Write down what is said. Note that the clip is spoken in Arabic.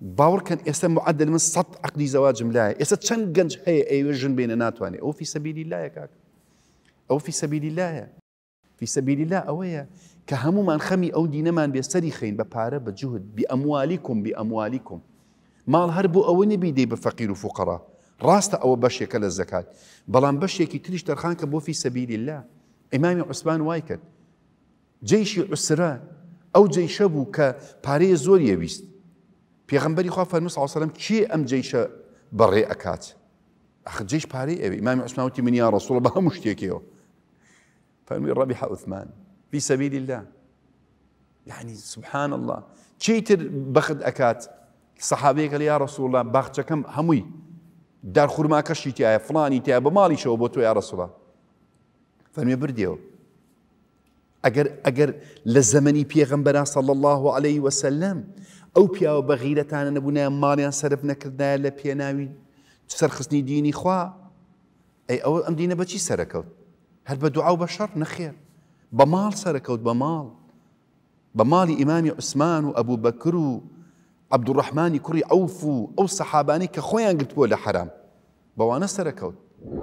باور كان اسا معدل من سط عقد زواج ملاي اسا تشن جنج هي اي وجن بين ناتواني او في سبيل الله ياك او في سبيل الله يا. في سبيل الله او يا كهمو من خمي او دينا من بيستري خين ببارة بجهد بأمواليكم بأمواليكم مال هربو او نبي دي بفقير وفقراء راست او بشي كل الزكاة بلان بشي كي تريش ترخان كبو في سبيل الله امام عثمان وايكت جيش عسرة او جيش ابو كباري زور يبيست پێغمبەری خوا فەرمی ساوسلم چی ئەم جیشە بەڕێ ئەکات ئەخجیش پارەی ئەوی مامی عوسماوتی رسول الله بە هەموو شتێکەوە فەرمی ربح عثمان في سبيل الله يعني سبحان الله تر بخد اكات صحابي قال یا رسول الله باخچەکەم هەمووی دار خورماکەشی تایە فلانی تیا بە شو بۆ تو یا رسول الله بردیەوە ئەگەر اگر اگر زەمەنی پێغمبەرا صلى الله عليه وسلم او پیاوە بەغیرەتانە نەبوونیان ماڵیان سرف نەکردایە لە پێناوی سەرخستنی دینی خوا ئەی ئەوە ئەم دینە بەچی سەرکەوت هەر بە دوعاو بە بشر نەخێر بە ماڵ سرکوت بە ماڵ بە ماڵی ئیمامی عوسمان و ابو بکر و عبد الرحمن کری و او صحابانی که خویان گلت بوله حرام بەوانە سرکوت